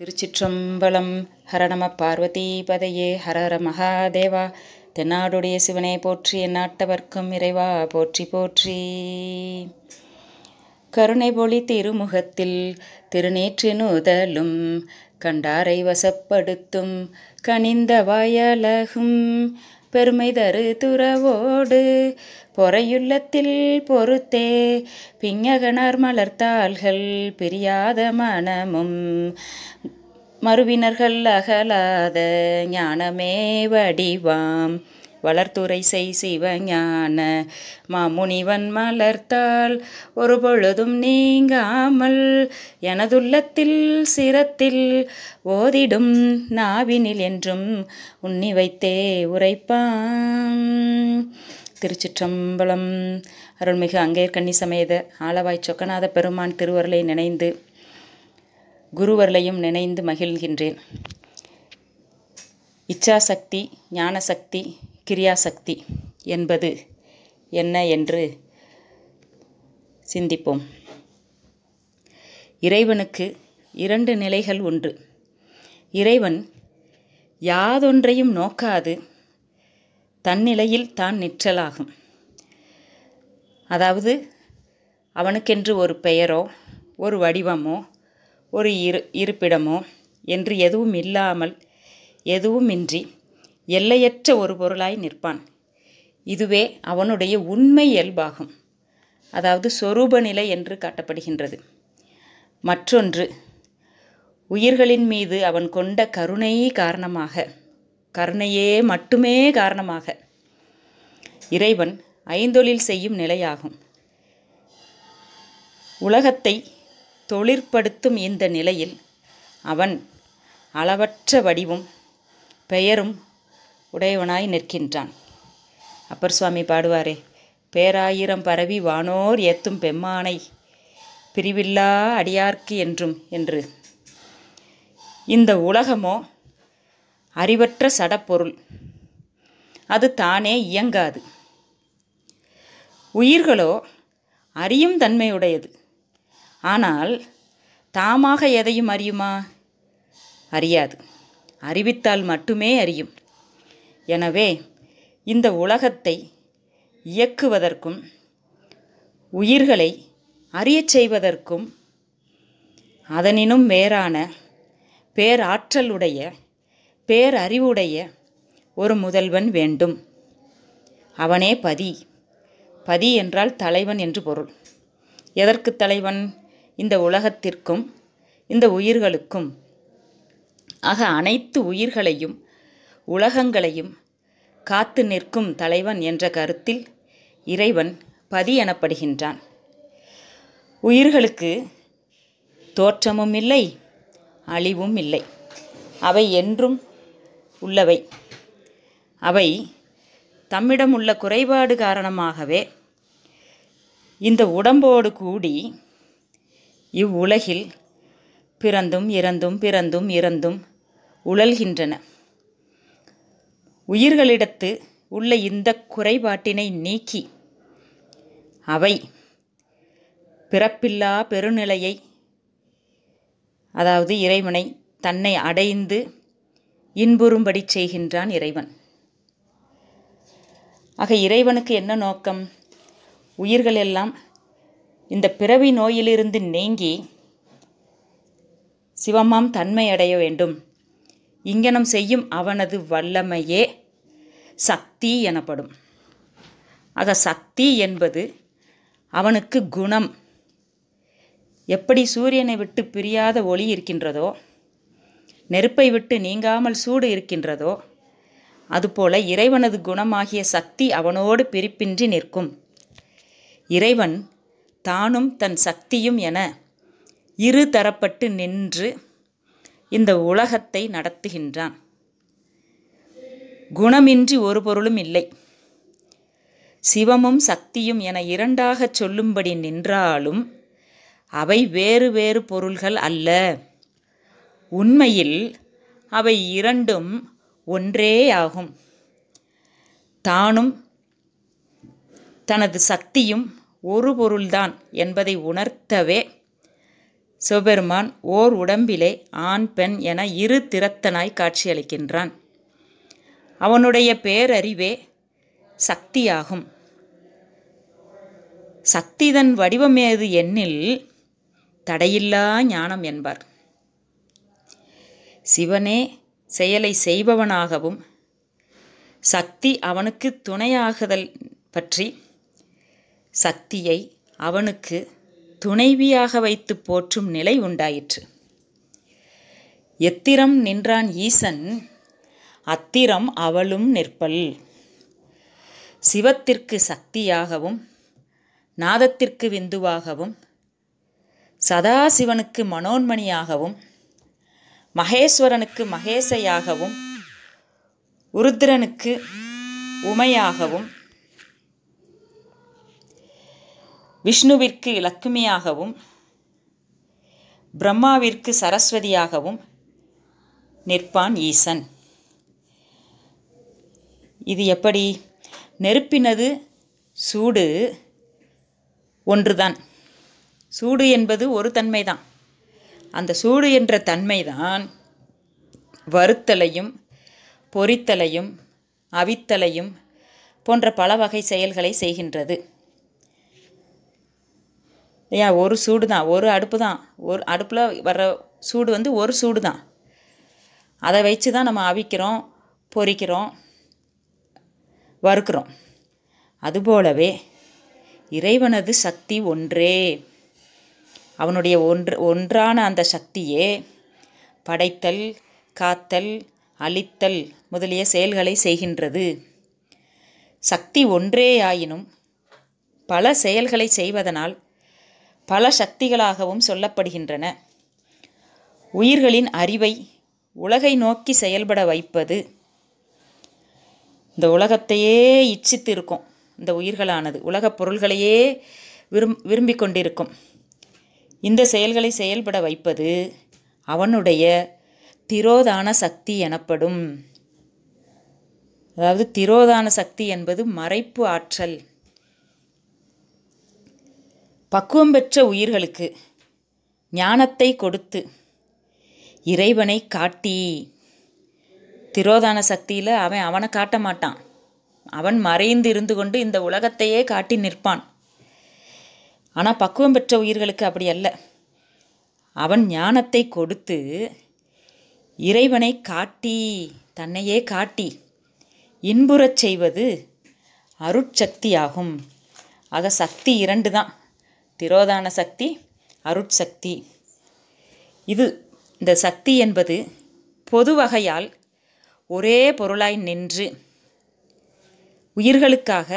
திருச்சிற்றம்பலம் ஹரணம பார்வதி பதையே ஹரஹர மகாதேவா தென்னாடுடைய சிவனை போற்றி என்னாட்டவர்க்கும் இறைவா போற்றி போற்றி கருணை பொழி திருமுகத்தில் நூதலும் கண்டாரை வசப்படுத்தும் கனிந்த வாயலகும் பெருமை தரு துறவோடு பொறையுள்ளத்தில் பொறுத்தே பிஞகனர் மலர்த்தாள்கள் பிரியாத மனமும் மறுவினர்கள் அகலாத ஞானமே வடிவாம் வளர்த்துரை செய் சிவஞான மாமுனிவன் மலர்த்தால் ஒரு பொழுதும் நீங்காமல் எனதுள்ளத்தில் சிரத்தில் ஓதிடும் நாவினில் என்றும் உன்னி வைத்தே உரைப்பான் திருச்சிற்றம்பலம் அருள்மிகு அங்கேயர் கன்னி சமேத ஆலவாய் சொக்கநாத பெருமான் திருவருளை நினைந்து குருவர்களையும் நினைந்து மகிழ்கின்றேன் இச்சாசக்தி ஞானசக்தி கிரியாசக்தி என்பது என்ன என்று சிந்திப்போம் இறைவனுக்கு இரண்டு நிலைகள் உண்டு இறைவன் யாதொன்றையும் நோக்காது தன்னிலையில் தான் நிற்றலாகும் அதாவது அவனுக்கென்று ஒரு பெயரோ ஒரு வடிவமோ ஒரு இரு இருப்பிடமோ என்று எதுவும் இல்லாமல் எதுவுமின்றி எல்லையற்ற ஒரு பொருளாய் நிற்பான் இதுவே அவனுடைய உண்மை இயல்பாகும் அதாவது சொரூப நிலை என்று காட்டப்படுகின்றது மற்றொன்று உயிர்களின் மீது அவன் கொண்ட கருணையே காரணமாக கருணையே மட்டுமே காரணமாக இறைவன் ஐந்தொழில் செய்யும் நிலையாகும் உலகத்தை தொழிற்படுத்தும் இந்த நிலையில் அவன் அளவற்ற வடிவும் பெயரும் உடையவனாய் நிற்கின்றான் அப்பர் சுவாமி பாடுவாரே பேராயிரம் பரவி வானோர் ஏத்தும் பெம்மானை பிரிவில்லா அடியார்க்கு என்றும் என்று இந்த உலகமோ அறிவற்ற சடப்பொருள் அது தானே இயங்காது உயிர்களோ அறியும் தன்மையுடையது ஆனால் தாமாக எதையும் அறியுமா அறியாது அறிவித்தால் மட்டுமே அறியும் எனவே இந்த உலகத்தை இயக்குவதற்கும் உயிர்களை அறியச் செய்வதற்கும் அதனினும் வேறான பேராற்றலுடைய பேரறிவுடைய ஒரு முதல்வன் வேண்டும் அவனே பதி பதி என்றால் தலைவன் என்று பொருள் எதற்கு தலைவன் இந்த உலகத்திற்கும் இந்த உயிர்களுக்கும் ஆக அனைத்து உயிர்களையும் உலகங்களையும் காத்து நிற்கும் தலைவன் என்ற கருத்தில் இறைவன் பதி எனப்படுகின்றான் உயிர்களுக்கு தோற்றமும் இல்லை அழிவும் இல்லை அவை என்றும் உள்ளவை அவை தம்மிடம் உள்ள குறைபாடு காரணமாகவே இந்த உடம்போடு கூடி இவ்வுலகில் பிறந்தும் இறந்தும் பிறந்தும் இறந்தும் உழல்கின்றன உயிர்களிடத்து உள்ள இந்த குறைபாட்டினை நீக்கி அவை பிறப்பில்லா பெருநிலையை அதாவது இறைவனை தன்னை அடைந்து இன்புறும்படி செய்கின்றான் இறைவன் ஆக இறைவனுக்கு என்ன நோக்கம் உயிர்கள் எல்லாம் இந்த பிறவி நோயிலிருந்து நீங்கி சிவமாம் தன்மையடைய வேண்டும் இங்கனம் செய்யும் அவனது வல்லமையே சக்தி எனப்படும் ஆக சக்தி என்பது அவனுக்கு குணம் எப்படி சூரியனை விட்டு பிரியாத ஒளி இருக்கின்றதோ நெருப்பை விட்டு நீங்காமல் சூடு இருக்கின்றதோ அதுபோல இறைவனது குணமாகிய சக்தி அவனோடு பிரிப்பின்றி நிற்கும் இறைவன் தானும் தன் சக்தியும் என இரு தரப்பட்டு நின்று இந்த உலகத்தை நடத்துகின்றான் குணமின்றி ஒரு பொருளும் இல்லை சிவமும் சக்தியும் என இரண்டாகச் சொல்லும்படி நின்றாலும் அவை வேறு வேறு பொருள்கள் அல்ல உண்மையில் அவை இரண்டும் ஒன்றேயாகும் தானும் தனது சக்தியும் ஒரு பொருள்தான் என்பதை உணர்த்தவே சிவபெருமான் ஓர் உடம்பிலே ஆண் பெண் என இரு திறத்தனாய் காட்சியளிக்கின்றான் அவனுடைய பேரறிவே சக்தியாகும் சக்திதன் வடிவமேது எண்ணில் தடையில்லா ஞானம் என்பார் சிவனே செயலை செய்பவனாகவும் சக்தி அவனுக்கு துணையாகுதல் பற்றி சக்தியை அவனுக்கு துணைவியாக வைத்து போற்றும் நிலை உண்டாயிற்று எத்திரம் நின்றான் ஈசன் அத்திரம் அவளும் நிற்பல் சிவத்திற்கு சக்தியாகவும் நாதத்திற்கு விந்துவாகவும் சதாசிவனுக்கு மனோன்மணியாகவும் மகேஸ்வரனுக்கு மகேசையாகவும் உருத்திரனுக்கு உமையாகவும் விஷ்ணுவிற்கு லக்ஷ்மியாகவும் பிரம்மாவிற்கு சரஸ்வதியாகவும் நிற்பான் ஈசன் இது எப்படி நெருப்பினது சூடு ஒன்றுதான் சூடு என்பது ஒரு தன்மைதான் அந்த சூடு என்ற தன்மைதான் வறுத்தலையும் பொரித்தலையும் அவித்தலையும் போன்ற பல வகை செயல்களை செய்கின்றது ஏன் ஒரு சூடு தான் ஒரு அடுப்பு தான் ஒரு அடுப்பில் வர்ற சூடு வந்து ஒரு சூடு தான் அதை வச்சு தான் நம்ம அவிக்கிறோம் பொறிக்கிறோம் வறுக்கிறோம் அதுபோலவே இறைவனது சக்தி ஒன்றே அவனுடைய ஒன்று ஒன்றான அந்த சக்தியே படைத்தல் காத்தல் அழித்தல் முதலிய செயல்களை செய்கின்றது சக்தி ஒன்றேயாயினும் பல செயல்களை செய்வதனால் பல சக்திகளாகவும் சொல்லப்படுகின்றன உயிர்களின் அறிவை உலகை நோக்கி செயல்பட வைப்பது இந்த உலகத்தையே இச்சித்து இருக்கும் இந்த உயிர்களானது உலகப் பொருள்களையே விரும் விரும்பிக் கொண்டிருக்கும் இந்த செயல்களை செயல்பட வைப்பது அவனுடைய திரோதான சக்தி எனப்படும் அதாவது திரோதான சக்தி என்பது மறைப்பு ஆற்றல் பக்குவம் பெற்ற உயிர்களுக்கு ஞானத்தை கொடுத்து இறைவனை காட்டி திரோதான சக்தியில் அவன் அவனை காட்ட மாட்டான் அவன் மறைந்து இருந்து கொண்டு இந்த உலகத்தையே காட்டி நிற்பான் ஆனால் பக்குவம் பெற்ற உயிர்களுக்கு அப்படி அல்ல அவன் ஞானத்தை கொடுத்து இறைவனை காட்டி தன்னையே காட்டி இன்புறச் செய்வது அருட்சக்தியாகும் ஆக சக்தி இரண்டு தான் திரோதான சக்தி அருட்சக்தி இது இந்த சக்தி என்பது பொது வகையால் ஒரே பொருளாய் நின்று உயிர்களுக்காக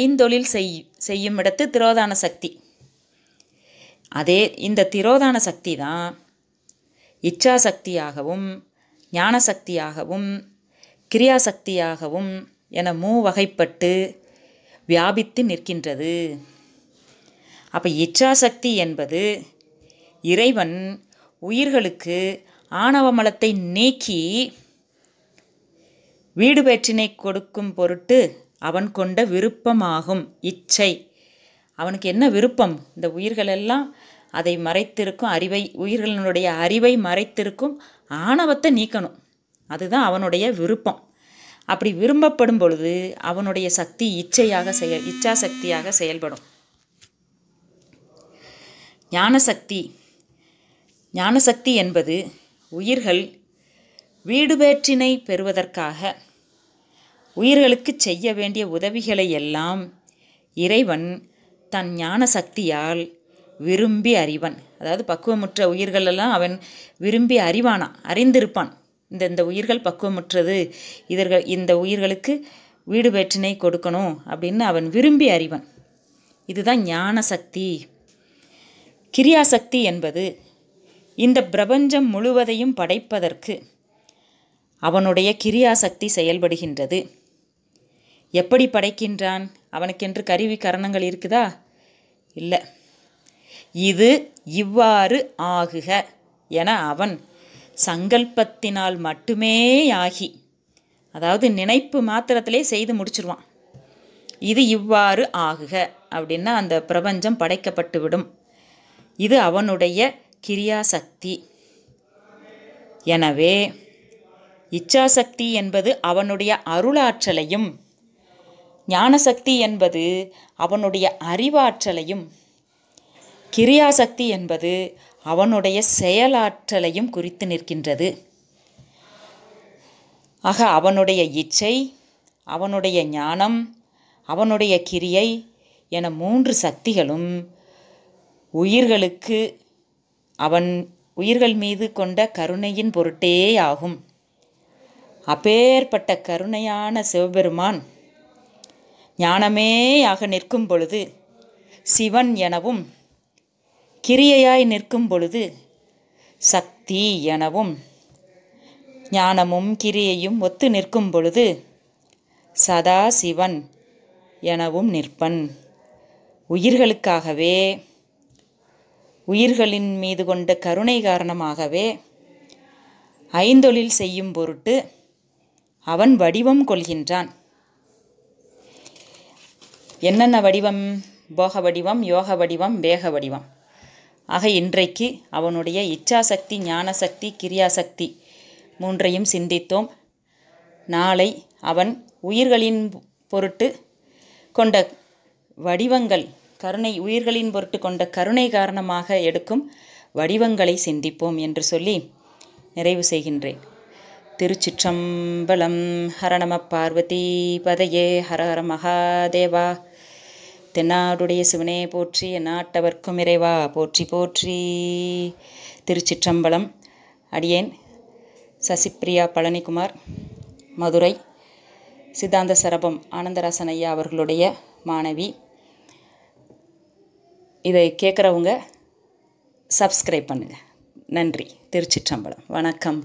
ஐந்தொழில் செய் செய்யும் இடத்து திரோதான சக்தி அதே இந்த திரோதான சக்தி தான் இச்சாசக்தியாகவும் ஞானசக்தியாகவும் கிரியாசக்தியாகவும் என மூ வகைப்பட்டு வியாபித்து நிற்கின்றது அப்போ இச்சாசக்தி என்பது இறைவன் உயிர்களுக்கு ஆணவமலத்தை நீக்கி வீடு பேற்றினை கொடுக்கும் பொருட்டு அவன் கொண்ட விருப்பமாகும் இச்சை அவனுக்கு என்ன விருப்பம் இந்த உயிர்களெல்லாம் அதை மறைத்திருக்கும் அறிவை உயிர்களினுடைய அறிவை மறைத்திருக்கும் ஆணவத்தை நீக்கணும் அதுதான் அவனுடைய விருப்பம் அப்படி விரும்பப்படும் பொழுது அவனுடைய சக்தி இச்சையாக செய இச்சா சக்தியாக செயல்படும் ஞானசக்தி ஞானசக்தி என்பது உயிர்கள் வீடுபேற்றினை பெறுவதற்காக உயிர்களுக்கு செய்ய வேண்டிய உதவிகளை எல்லாம் இறைவன் தன் ஞான சக்தியால் விரும்பி அறிவன் அதாவது பக்குவமுற்ற உயிர்களெல்லாம் அவன் விரும்பி அறிவானான் அறிந்திருப்பான் இந்த இந்த உயிர்கள் பக்குவமுற்றது இதர்கள் இந்த உயிர்களுக்கு வீடு வேற்றினை கொடுக்கணும் அப்படின்னு அவன் விரும்பி அறிவன் இதுதான் ஞான சக்தி கிரியாசக்தி என்பது இந்த பிரபஞ்சம் முழுவதையும் படைப்பதற்கு அவனுடைய கிரியாசக்தி செயல்படுகின்றது எப்படி படைக்கின்றான் அவனுக்கென்று கருவி கரணங்கள் இருக்குதா இல்லை இது இவ்வாறு ஆகுக என அவன் சங்கல்பத்தினால் மட்டுமே ஆகி அதாவது நினைப்பு மாத்திரத்திலே செய்து முடிச்சிருவான் இது இவ்வாறு ஆகுக அப்படின்னா அந்த பிரபஞ்சம் படைக்கப்பட்டு விடும் இது அவனுடைய கிரியாசக்தி எனவே இச்சாசக்தி என்பது அவனுடைய அருளாற்றலையும் ஞானசக்தி என்பது அவனுடைய அறிவாற்றலையும் கிரியாசக்தி என்பது அவனுடைய செயலாற்றலையும் குறித்து நிற்கின்றது ஆக அவனுடைய இச்சை அவனுடைய ஞானம் அவனுடைய கிரியை என மூன்று சக்திகளும் உயிர்களுக்கு அவன் உயிர்கள் மீது கொண்ட கருணையின் பொருட்டே ஆகும் அப்பேற்பட்ட கருணையான சிவபெருமான் ஞானமேயாக நிற்கும் பொழுது சிவன் எனவும் கிரியையாய் நிற்கும் பொழுது சக்தி எனவும் ஞானமும் கிரியையும் ஒத்து நிற்கும் பொழுது சதா சிவன் எனவும் நிற்பன் உயிர்களுக்காகவே உயிர்களின் மீது கொண்ட கருணை காரணமாகவே ஐந்தொழில் செய்யும் பொருட்டு அவன் வடிவம் கொள்கின்றான் என்னென்ன வடிவம் போக வடிவம் யோக வடிவம் வேக வடிவம் ஆக இன்றைக்கு அவனுடைய இச்சாசக்தி ஞானசக்தி கிரியாசக்தி மூன்றையும் சிந்தித்தோம் நாளை அவன் உயிர்களின் பொருட்டு கொண்ட வடிவங்கள் கருணை உயிர்களின் பொருட்டு கொண்ட கருணை காரணமாக எடுக்கும் வடிவங்களை சிந்திப்போம் என்று சொல்லி நிறைவு செய்கின்றேன் திருச்சிற்றம்பலம் ஹரணம பார்வதி பதையே ஹரஹர மகாதேவா தென்னாடுடைய சிவனே போற்றி நாட்டவர்க்கும் இறைவா போற்றி போற்றி திருச்சிற்றம்பலம் அடியேன் சசிப்பிரியா பழனிக்குமார் மதுரை சித்தாந்த சரபம் ஆனந்தராசன் ஐயா அவர்களுடைய மாணவி இதை கேட்குறவங்க சப்ஸ்கிரைப் பண்ணுங்கள் நன்றி திருச்சிற்றம்பலம் வணக்கம்